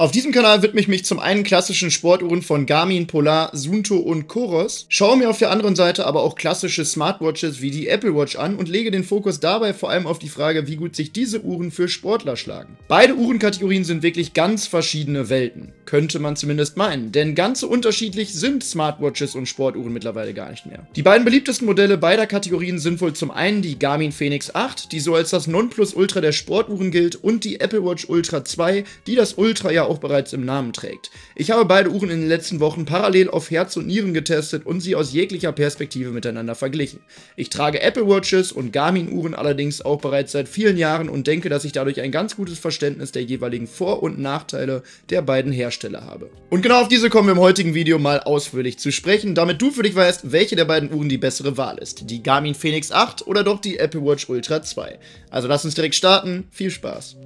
Auf diesem Kanal widme ich mich zum einen klassischen Sportuhren von Garmin, Polar, Sunto und Koros, schaue mir auf der anderen Seite aber auch klassische Smartwatches wie die Apple Watch an und lege den Fokus dabei vor allem auf die Frage, wie gut sich diese Uhren für Sportler schlagen. Beide Uhrenkategorien sind wirklich ganz verschiedene Welten, könnte man zumindest meinen, denn ganz so unterschiedlich sind Smartwatches und Sportuhren mittlerweile gar nicht mehr. Die beiden beliebtesten Modelle beider Kategorien sind wohl zum einen die Garmin Phoenix 8, die so als das Nonplus Ultra der Sportuhren gilt, und die Apple Watch Ultra 2, die das Ultra ja auch bereits im Namen trägt. Ich habe beide Uhren in den letzten Wochen parallel auf Herz und Nieren getestet und sie aus jeglicher Perspektive miteinander verglichen. Ich trage Apple Watches und Garmin-Uhren allerdings auch bereits seit vielen Jahren und denke, dass ich dadurch ein ganz gutes Verständnis der jeweiligen Vor- und Nachteile der beiden Hersteller habe. Und genau auf diese kommen wir im heutigen Video mal ausführlich zu sprechen, damit du für dich weißt, welche der beiden Uhren die bessere Wahl ist. Die Garmin Phoenix 8 oder doch die Apple Watch Ultra 2. Also lass uns direkt starten, viel Spaß!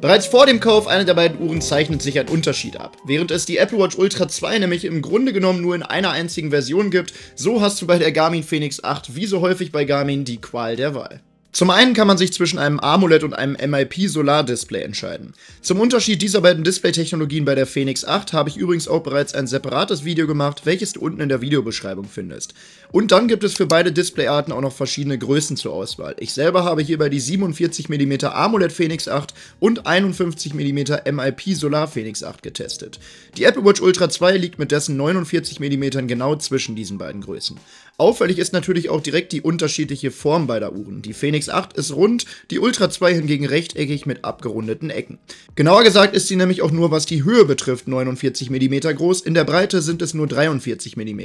Bereits vor dem Kauf einer der beiden Uhren zeichnet sich ein Unterschied ab. Während es die Apple Watch Ultra 2 nämlich im Grunde genommen nur in einer einzigen Version gibt, so hast du bei der Garmin Phoenix 8 wie so häufig bei Garmin die Qual der Wahl. Zum einen kann man sich zwischen einem AMOLED und einem MIP Solar Display entscheiden. Zum Unterschied dieser beiden Display-Technologien bei der Phoenix 8 habe ich übrigens auch bereits ein separates Video gemacht, welches du unten in der Videobeschreibung findest. Und dann gibt es für beide Displayarten auch noch verschiedene Größen zur Auswahl. Ich selber habe hierbei die 47 mm AMOLED Phoenix 8 und 51 mm MIP Solar Phoenix 8 getestet. Die Apple Watch Ultra 2 liegt mit dessen 49 mm genau zwischen diesen beiden Größen. Auffällig ist natürlich auch direkt die unterschiedliche Form beider Uhren. Die Phoenix 8 ist rund, die Ultra 2 hingegen rechteckig mit abgerundeten Ecken. Genauer gesagt ist sie nämlich auch nur was die Höhe betrifft 49 mm groß, in der Breite sind es nur 43 mm.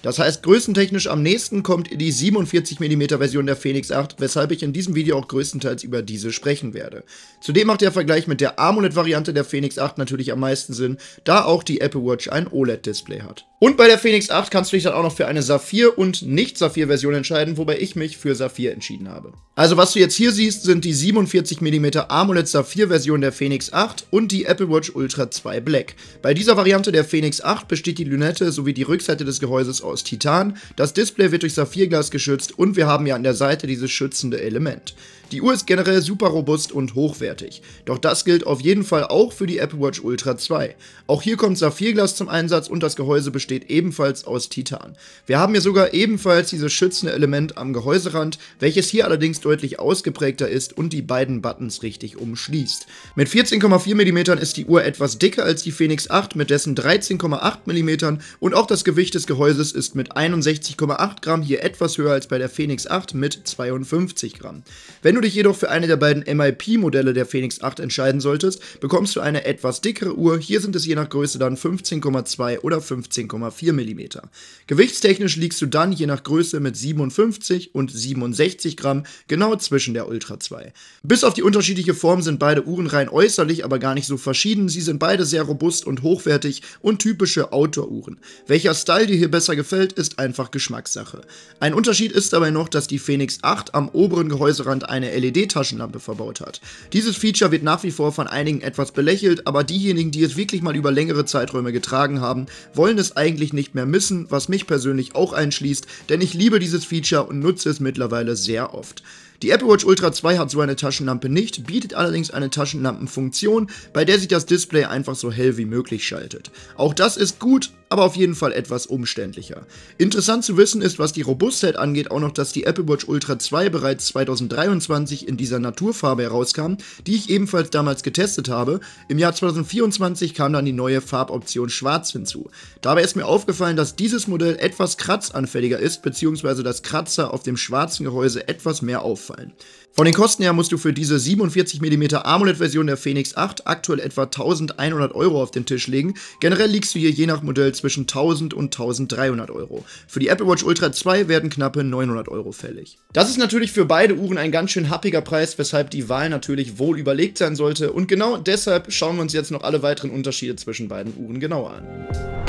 Das heißt, größentechnisch am nächsten kommt die 47 mm Version der Phoenix 8, weshalb ich in diesem Video auch größtenteils über diese sprechen werde. Zudem macht der Vergleich mit der AMOLED-Variante der Phoenix 8 natürlich am meisten Sinn, da auch die Apple Watch ein OLED-Display hat. Und bei der Phoenix 8 kannst du dich dann auch noch für eine Saphir- und und Nicht-Saphir-Version entscheiden, wobei ich mich für Saphir entschieden habe. Also was du jetzt hier siehst, sind die 47mm AMOLED Saphir-Version der Phoenix 8 und die Apple Watch Ultra 2 Black. Bei dieser Variante der Phoenix 8 besteht die Lünette sowie die Rückseite des Gehäuses aus Titan, das Display wird durch Saphirglas geschützt und wir haben ja an der Seite dieses schützende Element. Die Uhr ist generell super robust und hochwertig. Doch das gilt auf jeden Fall auch für die Apple Watch Ultra 2. Auch hier kommt Saphirglas zum Einsatz und das Gehäuse besteht ebenfalls aus Titan. Wir haben hier sogar ebenfalls ebenfalls dieses schützende Element am Gehäuserand, welches hier allerdings deutlich ausgeprägter ist und die beiden Buttons richtig umschließt. Mit 14,4 mm ist die Uhr etwas dicker als die Phoenix 8 mit dessen 13,8 mm und auch das Gewicht des Gehäuses ist mit 61,8 Gramm hier etwas höher als bei der Phoenix 8 mit 52 Gramm. Wenn du dich jedoch für eine der beiden MIP-Modelle der Phoenix 8 entscheiden solltest, bekommst du eine etwas dickere Uhr, hier sind es je nach Größe dann 15,2 oder 15,4 mm. Gewichtstechnisch liegst du dann je nach Größe mit 57 und 67 Gramm, genau zwischen der Ultra 2. Bis auf die unterschiedliche Form sind beide Uhren rein äußerlich, aber gar nicht so verschieden. Sie sind beide sehr robust und hochwertig und typische Outdoor-Uhren. Welcher Style dir hier besser gefällt, ist einfach Geschmackssache. Ein Unterschied ist dabei noch, dass die Phoenix 8 am oberen Gehäuserand eine LED-Taschenlampe verbaut hat. Dieses Feature wird nach wie vor von einigen etwas belächelt, aber diejenigen, die es wirklich mal über längere Zeiträume getragen haben, wollen es eigentlich nicht mehr missen, was mich persönlich auch einschließt liest, denn ich liebe dieses Feature und nutze es mittlerweile sehr oft. Die Apple Watch Ultra 2 hat so eine Taschenlampe nicht, bietet allerdings eine Taschenlampenfunktion, bei der sich das Display einfach so hell wie möglich schaltet. Auch das ist gut, aber auf jeden Fall etwas umständlicher. Interessant zu wissen ist, was die Robustheit angeht, auch noch, dass die Apple Watch Ultra 2 bereits 2023 in dieser Naturfarbe herauskam, die ich ebenfalls damals getestet habe. Im Jahr 2024 kam dann die neue Farboption Schwarz hinzu. Dabei ist mir aufgefallen, dass dieses Modell etwas kratzanfälliger ist, beziehungsweise dass Kratzer auf dem schwarzen Gehäuse etwas mehr auffallen fallen. Von den Kosten her musst du für diese 47 mm AMOLED-Version der Phoenix 8 aktuell etwa 1100 Euro auf den Tisch legen. Generell liegst du hier je nach Modell zwischen 1000 und 1300 Euro. Für die Apple Watch Ultra 2 werden knappe 900 Euro fällig. Das ist natürlich für beide Uhren ein ganz schön happiger Preis, weshalb die Wahl natürlich wohl überlegt sein sollte. Und genau deshalb schauen wir uns jetzt noch alle weiteren Unterschiede zwischen beiden Uhren genauer an.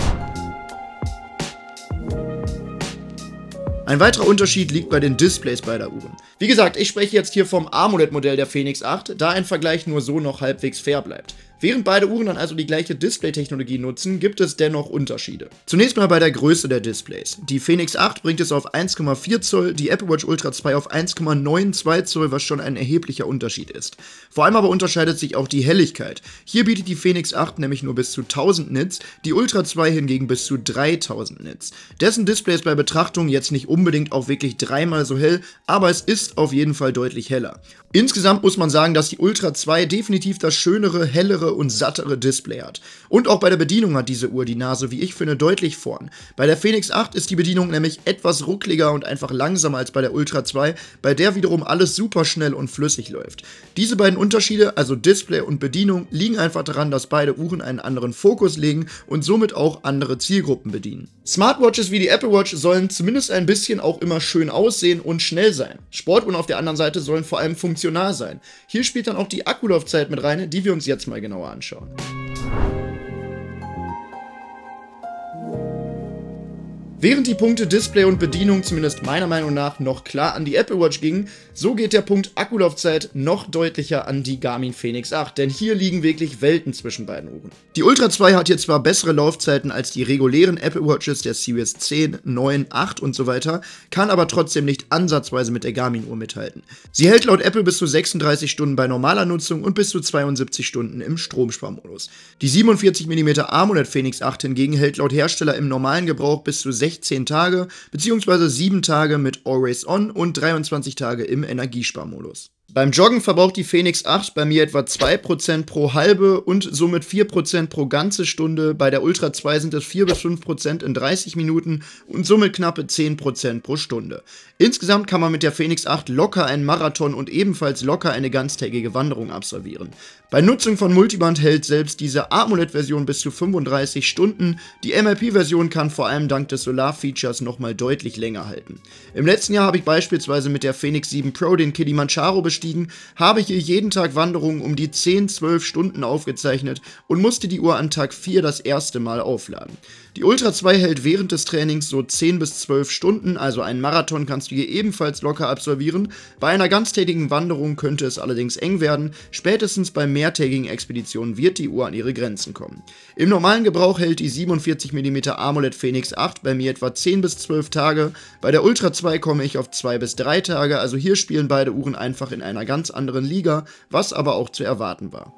Ein weiterer Unterschied liegt bei den Displays beider Uhren. Wie gesagt, ich spreche jetzt hier vom AMOLED-Modell der Phoenix 8, da ein Vergleich nur so noch halbwegs fair bleibt. Während beide Uhren dann also die gleiche Display-Technologie nutzen, gibt es dennoch Unterschiede. Zunächst mal bei der Größe der Displays. Die Phoenix 8 bringt es auf 1,4 Zoll, die Apple Watch Ultra 2 auf 1,92 Zoll, was schon ein erheblicher Unterschied ist. Vor allem aber unterscheidet sich auch die Helligkeit. Hier bietet die Phoenix 8 nämlich nur bis zu 1000 Nits, die Ultra 2 hingegen bis zu 3000 Nits. Dessen Display ist bei Betrachtung jetzt nicht unbedingt auch wirklich dreimal so hell, aber es ist auf jeden Fall deutlich heller. Insgesamt muss man sagen, dass die Ultra 2 definitiv das schönere, hellere und sattere Display hat. Und auch bei der Bedienung hat diese Uhr die Nase, wie ich finde, deutlich vorn. Bei der Phoenix 8 ist die Bedienung nämlich etwas ruckliger und einfach langsamer als bei der Ultra 2, bei der wiederum alles super schnell und flüssig läuft. Diese beiden Unterschiede, also Display und Bedienung, liegen einfach daran, dass beide Uhren einen anderen Fokus legen und somit auch andere Zielgruppen bedienen. Smartwatches wie die Apple Watch sollen zumindest ein bisschen auch immer schön aussehen und schnell sein. Sportuhren auf der anderen Seite sollen vor allem funktional sein. Hier spielt dann auch die Akkulaufzeit mit rein, die wir uns jetzt mal genau genauer anschauen. Während die Punkte Display und Bedienung zumindest meiner Meinung nach noch klar an die Apple Watch gingen, so geht der Punkt Akkulaufzeit noch deutlicher an die Garmin Phoenix 8, denn hier liegen wirklich Welten zwischen beiden Uhren. Die Ultra 2 hat hier zwar bessere Laufzeiten als die regulären Apple Watches der Series 10, 9, 8 und so weiter, kann aber trotzdem nicht ansatzweise mit der Garmin-Uhr mithalten. Sie hält laut Apple bis zu 36 Stunden bei normaler Nutzung und bis zu 72 Stunden im Stromsparmodus. Die 47 mm Armoured Phoenix 8 hingegen hält laut Hersteller im normalen Gebrauch bis zu 60 16 Tage bzw. 7 Tage mit Always On und 23 Tage im Energiesparmodus. Beim Joggen verbraucht die Phoenix 8 bei mir etwa 2% pro halbe und somit 4% pro ganze Stunde. Bei der Ultra 2 sind es 4 bis 5% in 30 Minuten und somit knappe 10% pro Stunde. Insgesamt kann man mit der Phoenix 8 locker einen Marathon und ebenfalls locker eine ganztägige Wanderung absolvieren. Bei Nutzung von Multiband hält selbst diese AMOLED-Version bis zu 35 Stunden. Die MLP-Version kann vor allem dank des Solar-Features nochmal deutlich länger halten. Im letzten Jahr habe ich beispielsweise mit der Phoenix 7 Pro den Kilimanjaro bestätigt aufgestiegen, habe hier jeden Tag Wanderungen um die 10, 12 Stunden aufgezeichnet und musste die Uhr an Tag 4 das erste Mal aufladen. Die Ultra 2 hält während des Trainings so 10 bis 12 Stunden, also einen Marathon kannst du hier ebenfalls locker absolvieren. Bei einer ganztägigen Wanderung könnte es allerdings eng werden, spätestens bei mehrtägigen Expeditionen wird die Uhr an ihre Grenzen kommen. Im normalen Gebrauch hält die 47mm AMOLED Phoenix 8 bei mir etwa 10 bis 12 Tage, bei der Ultra 2 komme ich auf 2 bis 3 Tage, also hier spielen beide Uhren einfach in einer ganz anderen Liga, was aber auch zu erwarten war.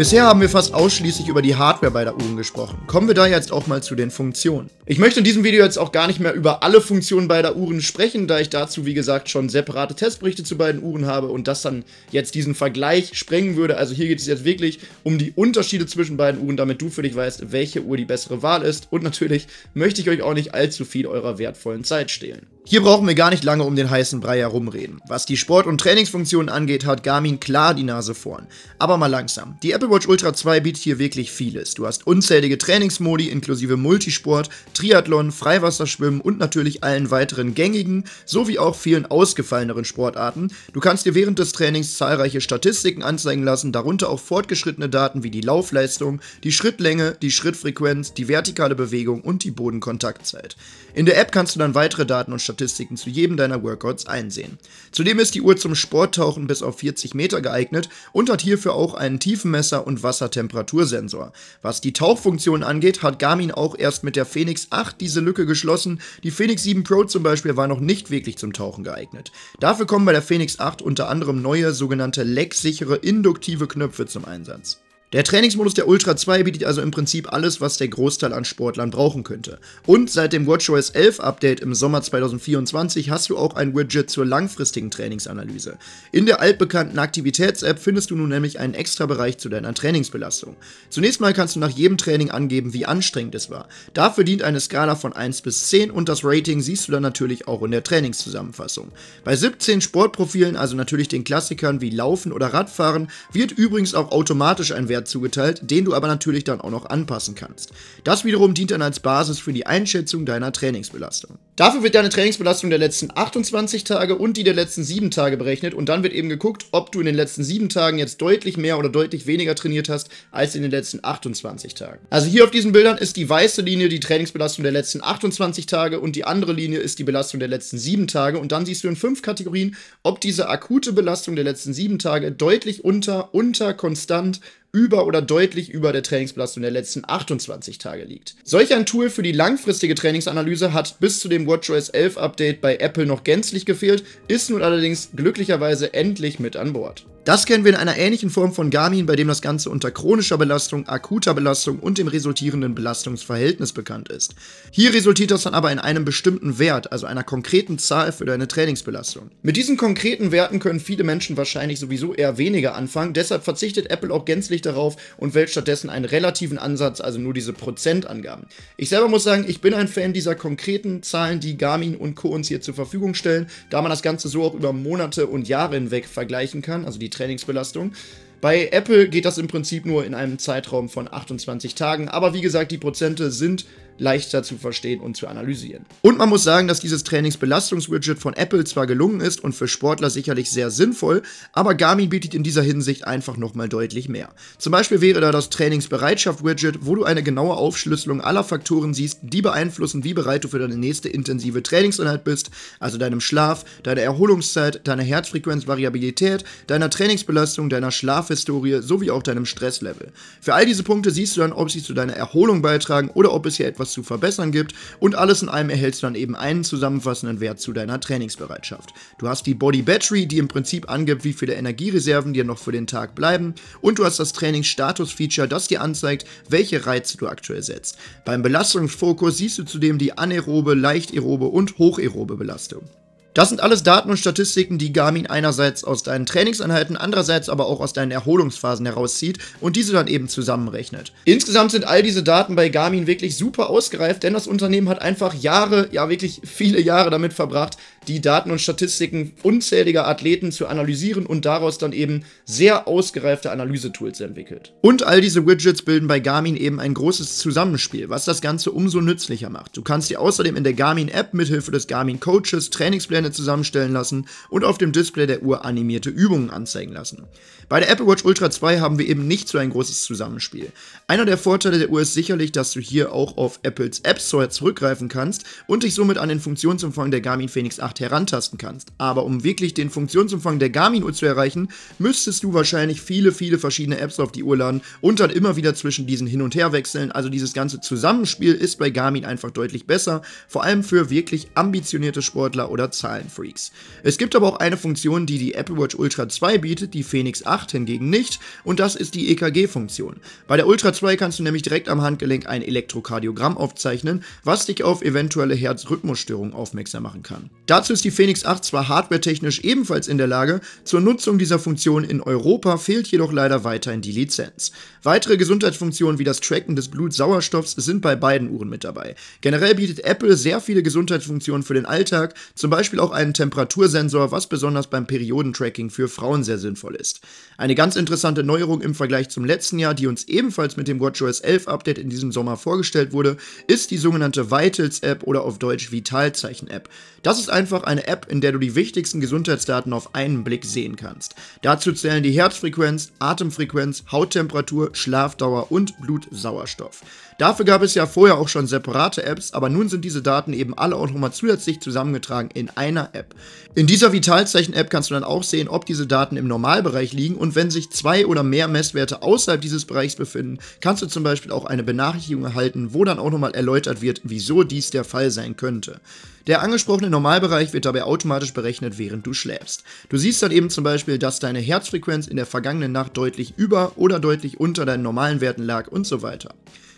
Bisher haben wir fast ausschließlich über die Hardware bei der Uhren gesprochen. Kommen wir da jetzt auch mal zu den Funktionen. Ich möchte in diesem Video jetzt auch gar nicht mehr über alle Funktionen beider Uhren sprechen, da ich dazu, wie gesagt, schon separate Testberichte zu beiden Uhren habe und das dann jetzt diesen Vergleich sprengen würde. Also hier geht es jetzt wirklich um die Unterschiede zwischen beiden Uhren, damit du für dich weißt, welche Uhr die bessere Wahl ist. Und natürlich möchte ich euch auch nicht allzu viel eurer wertvollen Zeit stehlen. Hier brauchen wir gar nicht lange um den heißen Brei herumreden. Was die Sport- und Trainingsfunktionen angeht, hat Garmin klar die Nase vorn. Aber mal langsam. Die Apple Watch Ultra 2 bietet hier wirklich vieles. Du hast unzählige Trainingsmodi inklusive Multisport, Triathlon, Freiwasserschwimmen und natürlich allen weiteren gängigen sowie auch vielen ausgefalleneren Sportarten. Du kannst dir während des Trainings zahlreiche Statistiken anzeigen lassen, darunter auch fortgeschrittene Daten wie die Laufleistung, die Schrittlänge, die Schrittfrequenz, die vertikale Bewegung und die Bodenkontaktzeit. In der App kannst du dann weitere Daten und Statistiken Statistiken zu jedem deiner Workouts einsehen. Zudem ist die Uhr zum Sporttauchen bis auf 40 Meter geeignet und hat hierfür auch einen Tiefenmesser und Wassertemperatursensor. Was die Tauchfunktion angeht, hat Garmin auch erst mit der Phoenix 8 diese Lücke geschlossen. Die Phoenix 7 Pro zum Beispiel war noch nicht wirklich zum Tauchen geeignet. Dafür kommen bei der Phoenix 8 unter anderem neue sogenannte lecksichere induktive Knöpfe zum Einsatz. Der Trainingsmodus der Ultra 2 bietet also im Prinzip alles, was der Großteil an Sportlern brauchen könnte. Und seit dem WatchOS 11 Update im Sommer 2024 hast du auch ein Widget zur langfristigen Trainingsanalyse. In der altbekannten Aktivitäts-App findest du nun nämlich einen extra Bereich zu deiner Trainingsbelastung. Zunächst mal kannst du nach jedem Training angeben, wie anstrengend es war. Dafür dient eine Skala von 1 bis 10 und das Rating siehst du dann natürlich auch in der Trainingszusammenfassung. Bei 17 Sportprofilen, also natürlich den Klassikern wie Laufen oder Radfahren, wird übrigens auch automatisch ein Wert Wert zugeteilt, den du aber natürlich dann auch noch anpassen kannst. Das wiederum dient dann als Basis für die Einschätzung deiner Trainingsbelastung. Dafür wird deine Trainingsbelastung der letzten 28 Tage und die der letzten 7 Tage berechnet und dann wird eben geguckt, ob du in den letzten 7 Tagen jetzt deutlich mehr oder deutlich weniger trainiert hast als in den letzten 28 Tagen. Also hier auf diesen Bildern ist die weiße Linie die Trainingsbelastung der letzten 28 Tage und die andere Linie ist die Belastung der letzten 7 Tage und dann siehst du in fünf Kategorien, ob diese akute Belastung der letzten 7 Tage deutlich unter, unter, konstant über oder deutlich über der Trainingsbelastung der letzten 28 Tage liegt. Solch ein Tool für die langfristige Trainingsanalyse hat bis zu dem WatchOS 11 Update bei Apple noch gänzlich gefehlt, ist nun allerdings glücklicherweise endlich mit an Bord. Das kennen wir in einer ähnlichen Form von Garmin, bei dem das Ganze unter chronischer Belastung, akuter Belastung und dem resultierenden Belastungsverhältnis bekannt ist. Hier resultiert das dann aber in einem bestimmten Wert, also einer konkreten Zahl für deine Trainingsbelastung. Mit diesen konkreten Werten können viele Menschen wahrscheinlich sowieso eher weniger anfangen, deshalb verzichtet Apple auch gänzlich darauf und wählt stattdessen einen relativen Ansatz, also nur diese Prozentangaben. Ich selber muss sagen, ich bin ein Fan dieser konkreten Zahlen, die Garmin und Co. uns hier zur Verfügung stellen, da man das Ganze so auch über Monate und Jahre hinweg vergleichen kann, also die Trainingsbelastung. Bei Apple geht das im Prinzip nur in einem Zeitraum von 28 Tagen, aber wie gesagt, die Prozente sind leichter zu verstehen und zu analysieren. Und man muss sagen, dass dieses Trainingsbelastungswidget von Apple zwar gelungen ist und für Sportler sicherlich sehr sinnvoll, aber Garmin bietet in dieser Hinsicht einfach nochmal deutlich mehr. Zum Beispiel wäre da das Trainingsbereitschaft-Widget, wo du eine genaue Aufschlüsselung aller Faktoren siehst, die beeinflussen, wie bereit du für deine nächste intensive Trainingseinheit bist, also deinem Schlaf, deiner Erholungszeit, deiner Herzfrequenzvariabilität, deiner Trainingsbelastung, deiner Schlafhistorie sowie auch deinem Stresslevel. Für all diese Punkte siehst du dann, ob sie zu deiner Erholung beitragen oder ob es hier etwas was zu verbessern gibt und alles in allem erhältst du dann eben einen zusammenfassenden Wert zu deiner Trainingsbereitschaft. Du hast die Body Battery, die im Prinzip angibt, wie viele Energiereserven dir noch für den Tag bleiben und du hast das Trainingsstatus-Feature, das dir anzeigt, welche Reize du aktuell setzt. Beim Belastungsfokus siehst du zudem die anaerobe, leichtaerobe und hocherobe Belastung. Das sind alles Daten und Statistiken, die Garmin einerseits aus deinen Trainingseinheiten, andererseits aber auch aus deinen Erholungsphasen herauszieht und diese dann eben zusammenrechnet. Insgesamt sind all diese Daten bei Garmin wirklich super ausgereift, denn das Unternehmen hat einfach Jahre, ja wirklich viele Jahre damit verbracht, die Daten und Statistiken unzähliger Athleten zu analysieren und daraus dann eben sehr ausgereifte Analysetools entwickelt. Und all diese Widgets bilden bei Garmin eben ein großes Zusammenspiel, was das Ganze umso nützlicher macht. Du kannst dir außerdem in der Garmin-App mithilfe des Garmin Coaches Trainingspläne Zeitpläne zusammenstellen lassen und auf dem Display der Uhr animierte Übungen anzeigen lassen. Bei der Apple Watch Ultra 2 haben wir eben nicht so ein großes Zusammenspiel. Einer der Vorteile der Uhr ist sicherlich, dass du hier auch auf Apples App Store zurückgreifen kannst und dich somit an den Funktionsumfang der Garmin Phoenix 8 herantasten kannst. Aber um wirklich den Funktionsumfang der Garmin-Uhr zu erreichen, müsstest du wahrscheinlich viele, viele verschiedene Apps auf die Uhr laden und dann immer wieder zwischen diesen hin und her wechseln. Also dieses ganze Zusammenspiel ist bei Garmin einfach deutlich besser, vor allem für wirklich ambitionierte Sportler oder Zeit. Zahlenfreaks. Es gibt aber auch eine Funktion, die die Apple Watch Ultra 2 bietet, die Phoenix 8 hingegen nicht, und das ist die EKG-Funktion. Bei der Ultra 2 kannst du nämlich direkt am Handgelenk ein Elektrokardiogramm aufzeichnen, was dich auf eventuelle Herzrhythmusstörungen aufmerksam machen kann. Dazu ist die Phoenix 8 zwar hardwaretechnisch ebenfalls in der Lage, zur Nutzung dieser Funktion in Europa fehlt jedoch leider weiterhin die Lizenz. Weitere Gesundheitsfunktionen wie das Tracken des Blutsauerstoffs sind bei beiden Uhren mit dabei. Generell bietet Apple sehr viele Gesundheitsfunktionen für den Alltag, zum Beispiel auch einen Temperatursensor, was besonders beim Periodentracking für Frauen sehr sinnvoll ist. Eine ganz interessante Neuerung im Vergleich zum letzten Jahr, die uns ebenfalls mit dem WatchOS 11 Update in diesem Sommer vorgestellt wurde, ist die sogenannte Vitals App oder auf Deutsch Vitalzeichen App. Das ist einfach eine App, in der du die wichtigsten Gesundheitsdaten auf einen Blick sehen kannst. Dazu zählen die Herzfrequenz, Atemfrequenz, Hauttemperatur, Schlafdauer und Blutsauerstoff. Dafür gab es ja vorher auch schon separate Apps, aber nun sind diese Daten eben alle auch nochmal zusätzlich zusammengetragen in einer App. In dieser Vitalzeichen-App kannst du dann auch sehen, ob diese Daten im Normalbereich liegen und wenn sich zwei oder mehr Messwerte außerhalb dieses Bereichs befinden, kannst du zum Beispiel auch eine Benachrichtigung erhalten, wo dann auch nochmal erläutert wird, wieso dies der Fall sein könnte. Der angesprochene Normalbereich wird dabei automatisch berechnet, während du schläfst. Du siehst dann eben zum Beispiel, dass deine Herzfrequenz in der vergangenen Nacht deutlich über oder deutlich unter deinen normalen Werten lag und so weiter.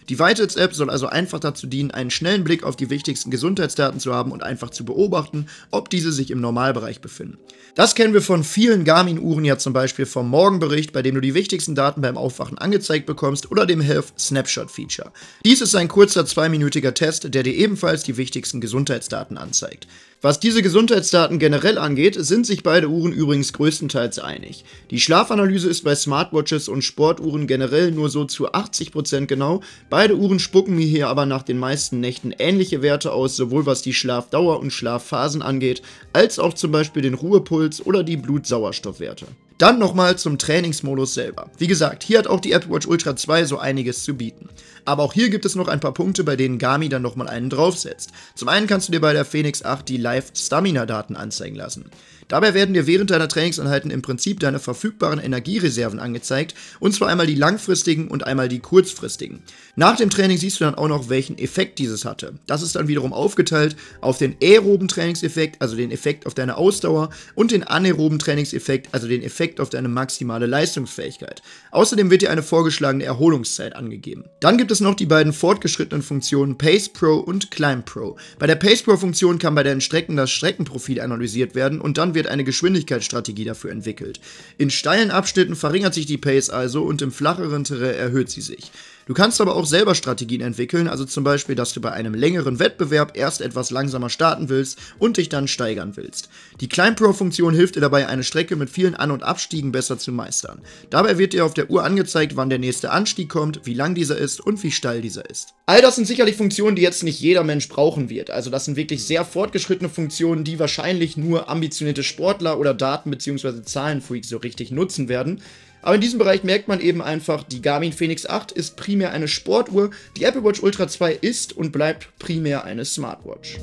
Die Vitals-App soll also einfach dazu dienen, einen schnellen Blick auf die wichtigsten Gesundheitsdaten zu haben und einfach zu beobachten, ob diese sich im Normalbereich befinden. Das kennen wir von vielen Garmin-Uhren ja zum Beispiel vom Morgenbericht, bei dem du die wichtigsten Daten beim Aufwachen angezeigt bekommst oder dem Health Snapshot Feature. Dies ist ein kurzer zweiminütiger Test, der dir ebenfalls die wichtigsten Gesundheitsdaten anzeigt. Was diese Gesundheitsdaten generell angeht, sind sich beide Uhren übrigens größtenteils einig. Die Schlafanalyse ist bei Smartwatches und Sportuhren generell nur so zu 80% genau, beide Uhren spucken mir hier aber nach den meisten Nächten ähnliche Werte aus, sowohl was die Schlafdauer und Schlafphasen angeht, als auch zum Beispiel den Ruhepuls oder die Blutsauerstoffwerte. Dann nochmal zum Trainingsmodus selber. Wie gesagt, hier hat auch die Apple Watch Ultra 2 so einiges zu bieten. Aber auch hier gibt es noch ein paar Punkte, bei denen Gami dann nochmal einen draufsetzt. Zum einen kannst du dir bei der Phoenix 8 die Live-Stamina-Daten anzeigen lassen. Dabei werden dir während deiner Trainingseinheiten im Prinzip deine verfügbaren Energiereserven angezeigt, und zwar einmal die langfristigen und einmal die kurzfristigen. Nach dem Training siehst du dann auch noch, welchen Effekt dieses hatte. Das ist dann wiederum aufgeteilt auf den aeroben Trainingseffekt, also den Effekt auf deine Ausdauer, und den anaeroben Trainingseffekt, also den Effekt auf deine maximale Leistungsfähigkeit. Außerdem wird dir eine vorgeschlagene Erholungszeit angegeben. Dann gibt es noch die beiden fortgeschrittenen Funktionen Pace Pro und Climb Pro. Bei der Pace Pro Funktion kann bei deinen Strecken das Streckenprofil analysiert werden und dann wird eine Geschwindigkeitsstrategie dafür entwickelt. In steilen Abschnitten verringert sich die Pace also und im flacheren Terrain erhöht sie sich. Du kannst aber auch selber Strategien entwickeln, also zum Beispiel, dass du bei einem längeren Wettbewerb erst etwas langsamer starten willst und dich dann steigern willst. Die Climb-Pro-Funktion hilft dir dabei, eine Strecke mit vielen An- und Abstiegen besser zu meistern. Dabei wird dir auf der Uhr angezeigt, wann der nächste Anstieg kommt, wie lang dieser ist und wie steil dieser ist. All das sind sicherlich Funktionen, die jetzt nicht jeder Mensch brauchen wird. Also das sind wirklich sehr fortgeschrittene Funktionen, die wahrscheinlich nur ambitionierte Sportler oder Daten- bzw. Zahlenfreaks so richtig nutzen werden. Aber in diesem Bereich merkt man eben einfach, die Garmin Phoenix 8 ist primär eine Sportuhr, die Apple Watch Ultra 2 ist und bleibt primär eine Smartwatch.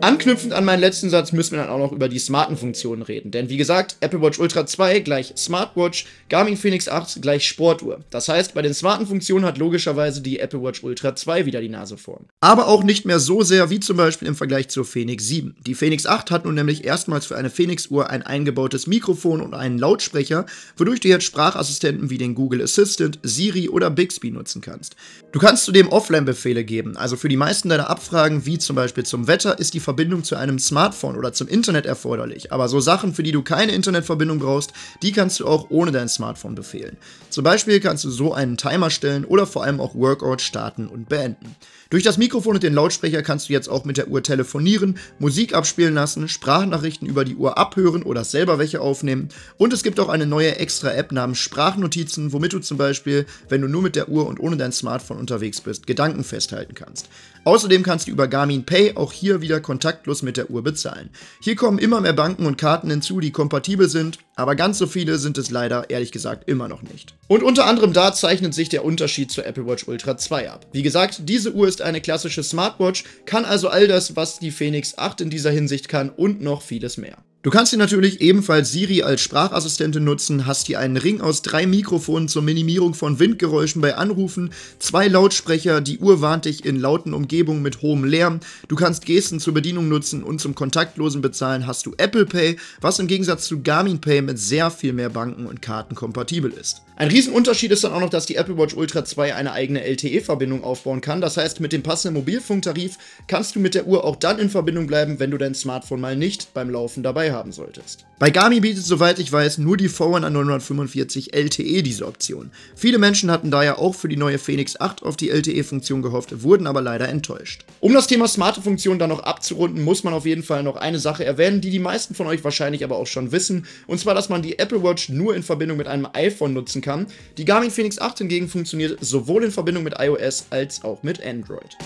Anknüpfend an meinen letzten Satz müssen wir dann auch noch über die smarten Funktionen reden. Denn wie gesagt, Apple Watch Ultra 2 gleich Smartwatch, Garmin Phoenix 8 gleich Sportuhr. Das heißt, bei den smarten Funktionen hat logischerweise die Apple Watch Ultra 2 wieder die Nase vorn. Aber auch nicht mehr so sehr wie zum Beispiel im Vergleich zur Phoenix 7. Die Phoenix 8 hat nun nämlich erstmals für eine Phoenix-Uhr ein eingebautes Mikrofon und einen Lautsprecher, wodurch du jetzt Sprachassistenten wie den Google Assistant, Siri oder Bixby nutzen kannst. Du kannst zudem Offline-Befehle geben, also für die meisten deiner Abfragen, wie zum Beispiel zum Wetter, ist die Verbindung zu einem Smartphone oder zum Internet erforderlich, aber so Sachen, für die du keine Internetverbindung brauchst, die kannst du auch ohne dein Smartphone befehlen. Zum Beispiel kannst du so einen Timer stellen oder vor allem auch Workout starten und beenden. Durch das Mikrofon und den Lautsprecher kannst du jetzt auch mit der Uhr telefonieren, Musik abspielen lassen, Sprachnachrichten über die Uhr abhören oder selber welche aufnehmen. Und es gibt auch eine neue extra App namens Sprachnotizen, womit du zum Beispiel, wenn du nur mit der Uhr und ohne dein Smartphone unterwegs bist, Gedanken festhalten kannst. Außerdem kannst du über Garmin Pay auch hier wieder kontaktlos mit der Uhr bezahlen. Hier kommen immer mehr Banken und Karten hinzu, die kompatibel sind aber ganz so viele sind es leider, ehrlich gesagt, immer noch nicht. Und unter anderem da zeichnet sich der Unterschied zur Apple Watch Ultra 2 ab. Wie gesagt, diese Uhr ist eine klassische Smartwatch, kann also all das, was die Phoenix 8 in dieser Hinsicht kann und noch vieles mehr. Du kannst hier natürlich ebenfalls Siri als Sprachassistentin nutzen, hast hier einen Ring aus drei Mikrofonen zur Minimierung von Windgeräuschen bei Anrufen, zwei Lautsprecher, die Uhr warnt dich in lauten Umgebungen mit hohem Lärm, du kannst Gesten zur Bedienung nutzen und zum kontaktlosen Bezahlen hast du Apple Pay, was im Gegensatz zu Garmin Pay mit sehr viel mehr Banken und Karten kompatibel ist. Ein Riesenunterschied ist dann auch noch, dass die Apple Watch Ultra 2 eine eigene LTE-Verbindung aufbauen kann, das heißt mit dem passenden Mobilfunktarif kannst du mit der Uhr auch dann in Verbindung bleiben, wenn du dein Smartphone mal nicht beim Laufen dabei haben solltest. Bei Gami bietet, soweit ich weiß, nur die Forerunner 945 LTE diese Option. Viele Menschen hatten daher auch für die neue Phoenix 8 auf die LTE-Funktion gehofft, wurden aber leider enttäuscht. Um das Thema smarte Funktionen dann noch abzurunden, muss man auf jeden Fall noch eine Sache erwähnen, die die meisten von euch wahrscheinlich aber auch schon wissen, und zwar, dass man die Apple Watch nur in Verbindung mit einem iPhone nutzen kann. Die Garmin Phoenix 8 hingegen funktioniert sowohl in Verbindung mit iOS als auch mit Android.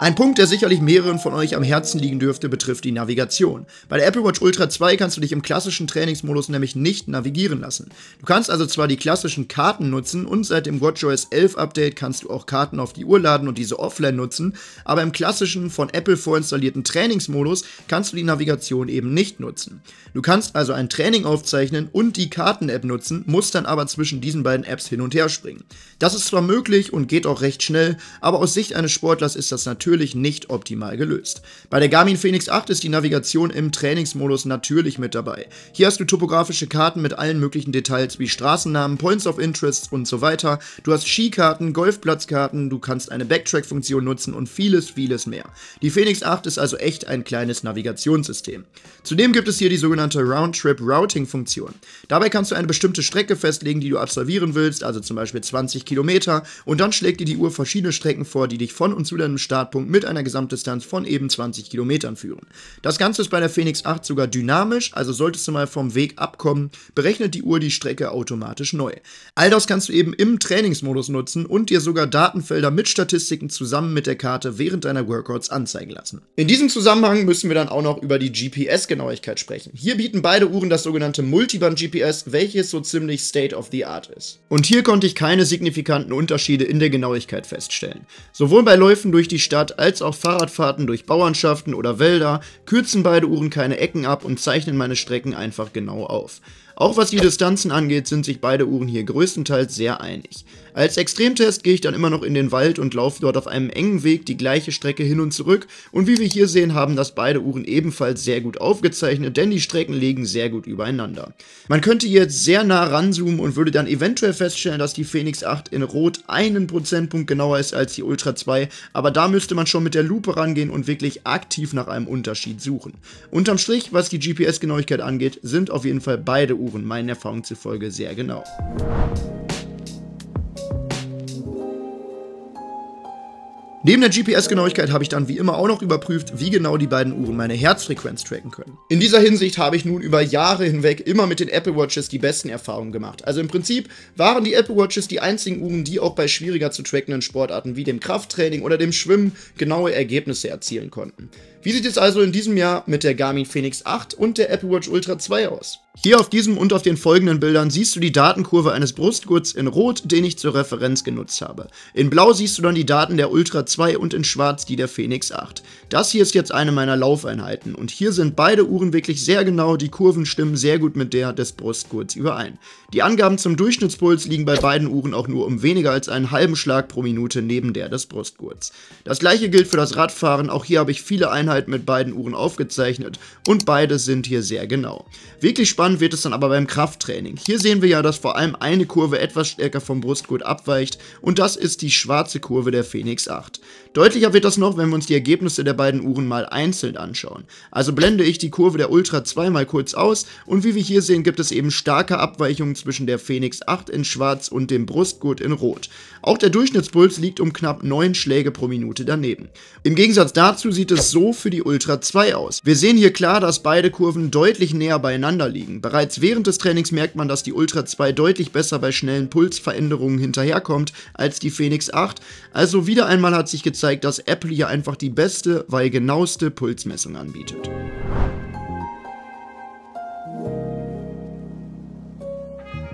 Ein Punkt, der sicherlich mehreren von euch am Herzen liegen dürfte, betrifft die Navigation. Bei der Apple Watch Ultra 2 kannst du dich im klassischen Trainingsmodus nämlich nicht navigieren lassen. Du kannst also zwar die klassischen Karten nutzen und seit dem WatchOS 11 Update kannst du auch Karten auf die Uhr laden und diese offline nutzen, aber im klassischen von Apple vorinstallierten Trainingsmodus kannst du die Navigation eben nicht nutzen. Du kannst also ein Training aufzeichnen und die Karten-App nutzen, musst dann aber zwischen diesen beiden Apps hin und her springen. Das ist zwar möglich und geht auch recht schnell, aber aus Sicht eines Sportlers ist das natürlich natürlich nicht optimal gelöst. Bei der Garmin Phoenix 8 ist die Navigation im Trainingsmodus natürlich mit dabei. Hier hast du topografische Karten mit allen möglichen Details wie Straßennamen, Points of Interest und so weiter. Du hast Skikarten, Golfplatzkarten, du kannst eine Backtrack-Funktion nutzen und vieles, vieles mehr. Die Phoenix 8 ist also echt ein kleines Navigationssystem. Zudem gibt es hier die sogenannte roundtrip routing funktion Dabei kannst du eine bestimmte Strecke festlegen, die du absolvieren willst, also zum Beispiel 20 Kilometer, und dann schlägt dir die Uhr verschiedene Strecken vor, die dich von und zu deinem Startpunkt Startpunkt mit einer Gesamtdistanz von eben 20 Kilometern führen. Das Ganze ist bei der Phoenix 8 sogar dynamisch, also solltest du mal vom Weg abkommen, berechnet die Uhr die Strecke automatisch neu. All das kannst du eben im Trainingsmodus nutzen und dir sogar Datenfelder mit Statistiken zusammen mit der Karte während deiner Workouts anzeigen lassen. In diesem Zusammenhang müssen wir dann auch noch über die GPS-Genauigkeit sprechen. Hier bieten beide Uhren das sogenannte Multiband-GPS, welches so ziemlich State of the Art ist. Und hier konnte ich keine signifikanten Unterschiede in der Genauigkeit feststellen. Sowohl bei Läufen durch die Stadt Fahrt als auch Fahrradfahrten durch Bauernschaften oder Wälder kürzen beide Uhren keine Ecken ab und zeichnen meine Strecken einfach genau auf. Auch was die Distanzen angeht, sind sich beide Uhren hier größtenteils sehr einig. Als Extremtest gehe ich dann immer noch in den Wald und laufe dort auf einem engen Weg die gleiche Strecke hin und zurück und wie wir hier sehen, haben das beide Uhren ebenfalls sehr gut aufgezeichnet, denn die Strecken liegen sehr gut übereinander. Man könnte jetzt sehr nah ranzoomen und würde dann eventuell feststellen, dass die Phoenix 8 in Rot einen Prozentpunkt genauer ist als die Ultra 2, aber da müsste man schon mit der Lupe rangehen und wirklich aktiv nach einem Unterschied suchen. Unterm Strich, was die GPS-Genauigkeit angeht, sind auf jeden Fall beide Uhren meinen Erfahrungen zufolge sehr genau. Neben der GPS-Genauigkeit habe ich dann wie immer auch noch überprüft, wie genau die beiden Uhren meine Herzfrequenz tracken können. In dieser Hinsicht habe ich nun über Jahre hinweg immer mit den Apple Watches die besten Erfahrungen gemacht. Also im Prinzip waren die Apple Watches die einzigen Uhren, die auch bei schwieriger zu trackenden Sportarten wie dem Krafttraining oder dem Schwimmen genaue Ergebnisse erzielen konnten. Wie sieht es also in diesem Jahr mit der Garmin Phoenix 8 und der Apple Watch Ultra 2 aus? Hier auf diesem und auf den folgenden Bildern siehst du die Datenkurve eines Brustgurts in Rot, den ich zur Referenz genutzt habe. In Blau siehst du dann die Daten der Ultra 2 und in Schwarz die der Phoenix 8. Das hier ist jetzt eine meiner Laufeinheiten und hier sind beide Uhren wirklich sehr genau, die Kurven stimmen sehr gut mit der des Brustgurts überein. Die Angaben zum Durchschnittspuls liegen bei beiden Uhren auch nur um weniger als einen halben Schlag pro Minute neben der des Brustgurts. Das gleiche gilt für das Radfahren, auch hier habe ich viele Einheiten mit beiden Uhren aufgezeichnet und beide sind hier sehr genau. Wirklich spannend Spannend wird es dann aber beim Krafttraining. Hier sehen wir ja, dass vor allem eine Kurve etwas stärker vom Brustgurt abweicht und das ist die schwarze Kurve der Phoenix 8. Deutlicher wird das noch, wenn wir uns die Ergebnisse der beiden Uhren mal einzeln anschauen. Also blende ich die Kurve der Ultra 2 mal kurz aus und wie wir hier sehen, gibt es eben starke Abweichungen zwischen der Phoenix 8 in schwarz und dem Brustgurt in rot. Auch der Durchschnittspuls liegt um knapp 9 Schläge pro Minute daneben. Im Gegensatz dazu sieht es so für die Ultra 2 aus. Wir sehen hier klar, dass beide Kurven deutlich näher beieinander liegen. Bereits während des Trainings merkt man, dass die Ultra 2 deutlich besser bei schnellen Pulsveränderungen hinterherkommt als die Phoenix 8. Also wieder einmal hat sich gezeigt, dass Apple hier einfach die beste, weil genaueste Pulsmessung anbietet.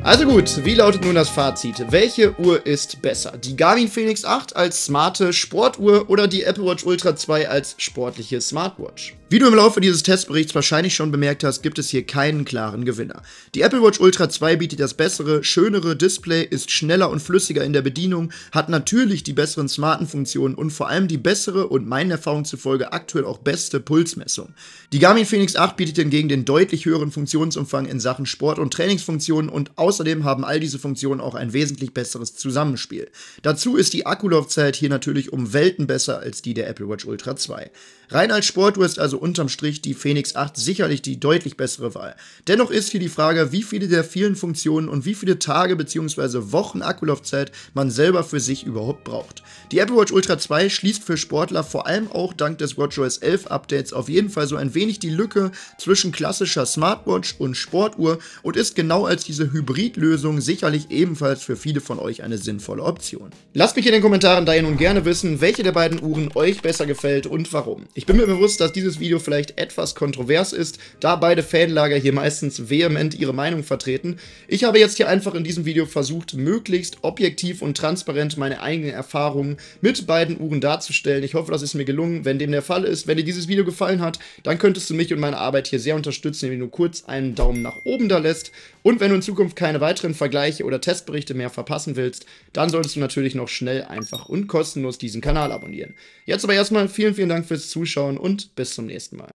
Also gut, wie lautet nun das Fazit? Welche Uhr ist besser? Die Garmin Phoenix 8 als smarte Sportuhr oder die Apple Watch Ultra 2 als sportliche Smartwatch? Wie du im Laufe dieses Testberichts wahrscheinlich schon bemerkt hast, gibt es hier keinen klaren Gewinner. Die Apple Watch Ultra 2 bietet das bessere, schönere Display, ist schneller und flüssiger in der Bedienung, hat natürlich die besseren smarten Funktionen und vor allem die bessere und meinen Erfahrungen zufolge aktuell auch beste Pulsmessung. Die Garmin Phoenix 8 bietet hingegen den deutlich höheren Funktionsumfang in Sachen Sport- und Trainingsfunktionen und außerdem haben all diese Funktionen auch ein wesentlich besseres Zusammenspiel. Dazu ist die Akkulaufzeit hier natürlich um Welten besser als die der Apple Watch Ultra 2. Rein als Sportuhr ist also unterm Strich die Phoenix 8 sicherlich die deutlich bessere Wahl. Dennoch ist hier die Frage, wie viele der vielen Funktionen und wie viele Tage bzw. Wochen Akkulaufzeit man selber für sich überhaupt braucht. Die Apple Watch Ultra 2 schließt für Sportler vor allem auch dank des WatchOS 11 Updates auf jeden Fall so ein wenig die Lücke zwischen klassischer Smartwatch und Sportuhr und ist genau als diese Hybridlösung sicherlich ebenfalls für viele von euch eine sinnvolle Option. Lasst mich in den Kommentaren daher nun gerne wissen, welche der beiden Uhren euch besser gefällt und warum. Ich ich bin mir bewusst, dass dieses Video vielleicht etwas kontrovers ist, da beide Fanlager hier meistens vehement ihre Meinung vertreten. Ich habe jetzt hier einfach in diesem Video versucht, möglichst objektiv und transparent meine eigenen Erfahrungen mit beiden Uhren darzustellen. Ich hoffe, das ist mir gelungen. Wenn dem der Fall ist, wenn dir dieses Video gefallen hat, dann könntest du mich und meine Arbeit hier sehr unterstützen, indem du kurz einen Daumen nach oben da lässt. Und wenn du in Zukunft keine weiteren Vergleiche oder Testberichte mehr verpassen willst, dann solltest du natürlich noch schnell, einfach und kostenlos diesen Kanal abonnieren. Jetzt aber erstmal vielen, vielen Dank fürs Zuschauen. Zuschauen und bis zum nächsten Mal.